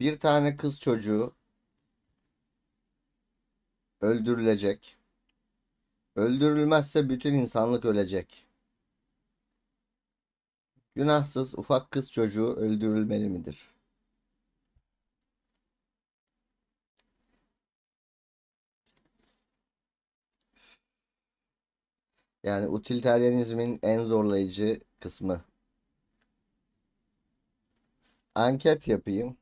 Bir tane kız çocuğu öldürülecek. Öldürülmezse bütün insanlık ölecek. Günahsız ufak kız çocuğu öldürülmeli midir? Yani utilitarianizmin en zorlayıcı kısmı. Anket yapayım.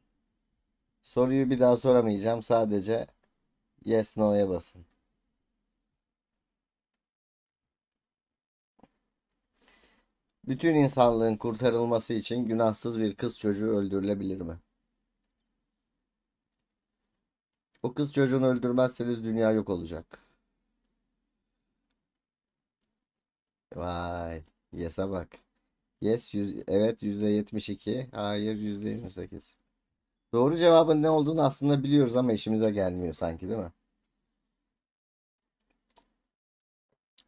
Soruyu bir daha soramayacağım. Sadece yes no'ya basın. Bütün insanlığın kurtarılması için günahsız bir kız çocuğu öldürülebilir mi? O kız çocuğunu öldürmezseniz dünya yok olacak. Vay. Yes'e bak. Yes, yüz, evet %72. Hayır %28. Doğru cevabın ne olduğunu aslında biliyoruz ama işimize gelmiyor sanki değil mi?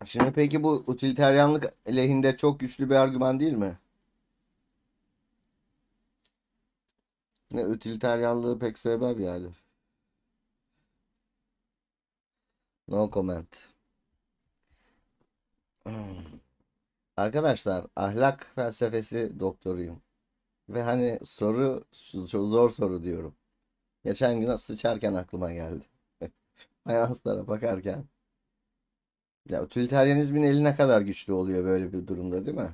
Şimdi peki bu utiliteryanlık lehinde çok güçlü bir argüman değil mi? Ne utiliteryanlığı pek sebep yani. No comment. Hmm. Arkadaşlar ahlak felsefesi doktoruyum. Ve hani soru çok zor soru diyorum. Geçen gün sıçarken aklıma geldi. Fayanslara bakarken. Ya utilitarianizmin eli ne kadar güçlü oluyor böyle bir durumda değil mi?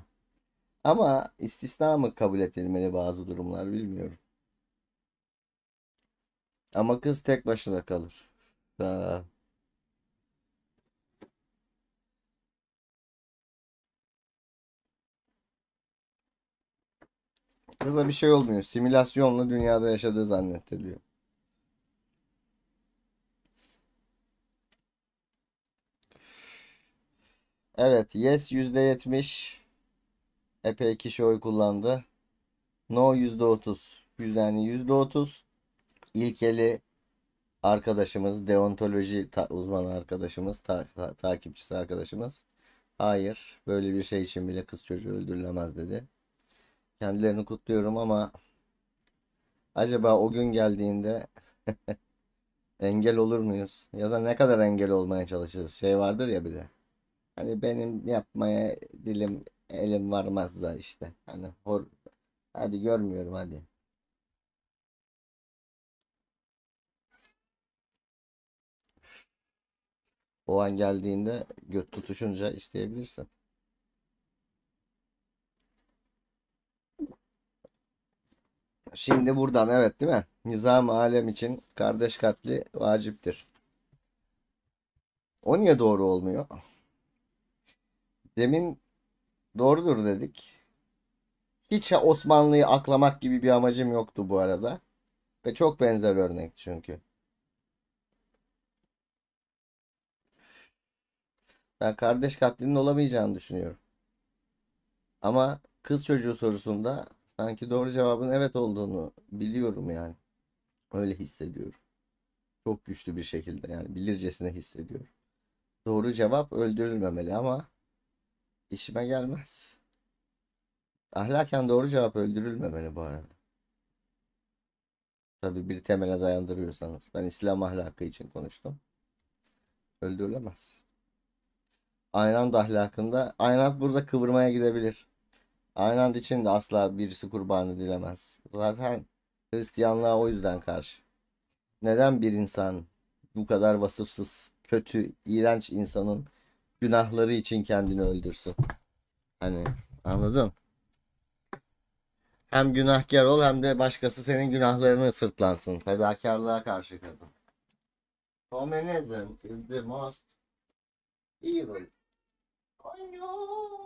Ama istisna mı kabul edilmeli bazı durumlar bilmiyorum. Ama kız tek başına kalır. Aa. Kıza bir şey olmuyor. Simülasyonla dünyada yaşadığı zannettiriliyor. Evet. Yes yüzde yetmiş, Epey kişi oy kullandı. No yüzde %30. Yani yüzde otuz. İlkeli arkadaşımız, deontoloji ta- uzmanı arkadaşımız, ta- ta- takipçisi arkadaşımız. Hayır, böyle bir şey için bile kız çocuğu öldürülemez dedi. Kendilerini kutluyorum ama acaba o gün geldiğinde engel olur muyuz? Ya da ne kadar engel olmaya çalışırız? Şey vardır ya bir de. Hani benim yapmaya dilim elim varmaz da işte. Hani hor hadi görmüyorum hadi. O an geldiğinde göt tutuşunca isteyebilirsin. Şimdi buradan evet değil mi? Nizam alem için kardeş katli vaciptir. O niye doğru olmuyor? Demin doğrudur dedik. Hiç Osmanlı'yı aklamak gibi bir amacım yoktu bu arada. Ve çok benzer örnek çünkü. Ben kardeş katlinin olamayacağını düşünüyorum. Ama kız çocuğu sorusunda Sanki doğru cevabın evet olduğunu biliyorum yani. Öyle hissediyorum. Çok güçlü bir şekilde yani bilircesine hissediyorum. Doğru cevap öldürülmemeli ama işime gelmez. Ahlaken doğru cevap öldürülmemeli bu arada. Tabi bir temele dayandırıyorsanız. Ben İslam ahlakı için konuştum. Öldürülemez. Aynant ahlakında. Aynant burada kıvırmaya gidebilir. Aynant için de asla birisi kurban dilemez. Zaten Hristiyanlığa o yüzden karşı. Neden bir insan bu kadar vasıfsız, kötü, iğrenç insanın günahları için kendini öldürsün? Hani anladın? Hem günahkar ol hem de başkası senin günahlarını sırtlansın. Fedakarlığa karşı kadın. Communism is the most evil. Oh no.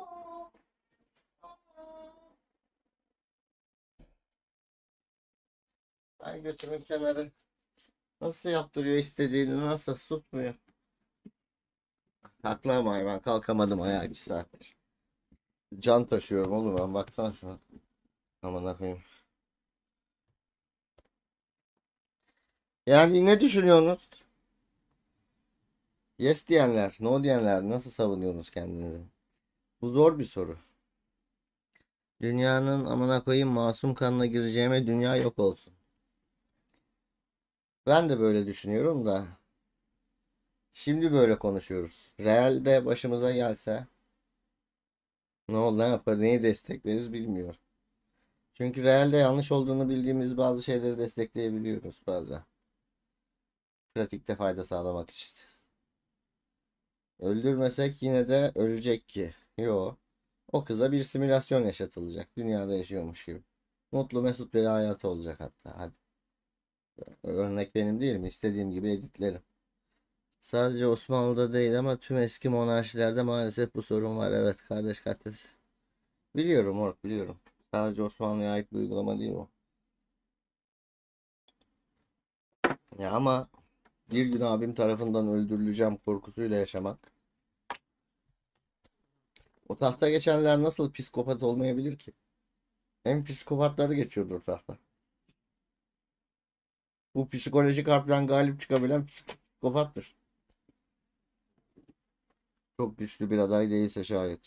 Her götümün kenarı nasıl yaptırıyor istediğini nasıl tutmuyor. Haklı hayvan kalkamadım ayağa 2 saattir. Can taşıyorum oğlum ben baksana şuna. Aman koyayım. Yani ne düşünüyorsunuz? Yes diyenler, no diyenler nasıl savunuyorsunuz kendinizi? Bu zor bir soru. Dünyanın amına koyayım masum kanına gireceğime dünya yok olsun. Ben de böyle düşünüyorum da. Şimdi böyle konuşuyoruz. Real'de başımıza gelse ne olur ne yapar neyi destekleriz bilmiyorum. Çünkü realde yanlış olduğunu bildiğimiz bazı şeyleri destekleyebiliyoruz bazen. Pratikte fayda sağlamak için. Öldürmesek yine de ölecek ki. Yo. O kıza bir simülasyon yaşatılacak. Dünyada yaşıyormuş gibi. Mutlu mesut bir hayatı olacak hatta. Hadi. Örnek benim değil mi? İstediğim gibi editlerim. Sadece Osmanlı'da değil ama tüm eski monarşilerde maalesef bu sorun var. Evet kardeş katlesi. Biliyorum Ork biliyorum. Sadece Osmanlı'ya ait bir uygulama değil o. Ya ama bir gün abim tarafından öldürüleceğim korkusuyla yaşamak. O tahta geçenler nasıl psikopat olmayabilir ki? En psikopatları geçiyordur tahta. Bu psikolojik harpten galip çıkabilen psikopattır. Çok güçlü bir aday değilse şayet.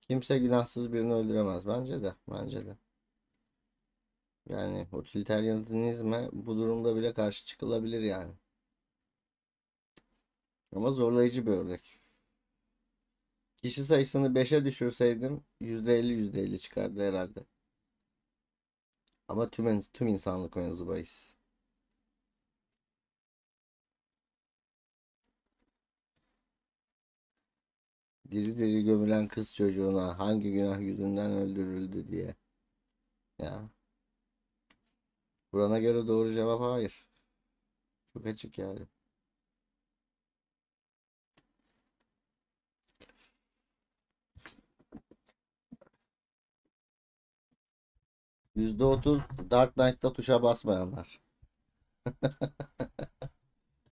Kimse günahsız birini öldüremez. Bence de. Bence de. Yani utilitarianizme bu durumda bile karşı çıkılabilir yani. Ama zorlayıcı bir örnek. Kişi sayısını 5'e düşürseydim %50 %50 çıkardı herhalde. Ama tüm, tüm insanlık mevzu bahis. Diri diri gömülen kız çocuğuna hangi günah yüzünden öldürüldü diye. Ya. Kur'an'a göre doğru cevap hayır. Çok açık yani. %30 Dark Knight'ta tuşa basmayanlar.